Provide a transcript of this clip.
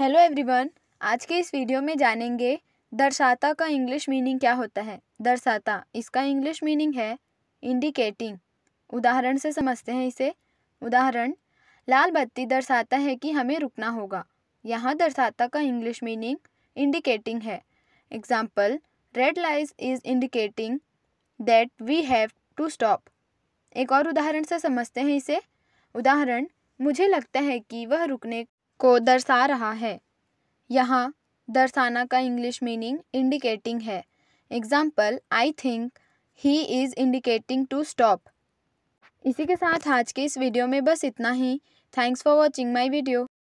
hello everyone आज के इस वीडियो में जानेंगे दर्शाता का इंग्लिश मीनिंग क्या होता है दर्शाता इसका इंग्लिश मीनिंग है इंडिकेटिंग उदाहरण से समझते हैं इसे उदाहरण लाल बत्ती दर्शाता है कि हमें रुकना होगा यहाँ दर्शाता का इंग्लिश मीनिंग इंडिकेटिंग है example red light is indicating that we have to stop एक और उदाहरण से समझते हैं इसे उदाहरण मुझे लगता है कि वह रुकने को दर्शा रहा है यहाँ दर्शाना का इंग्लिश मीनिंग इंडिकेटिंग है example I think he is indicating to stop इसी के साथ आज के इस वीडियो में बस इतना ही thanks for watching my video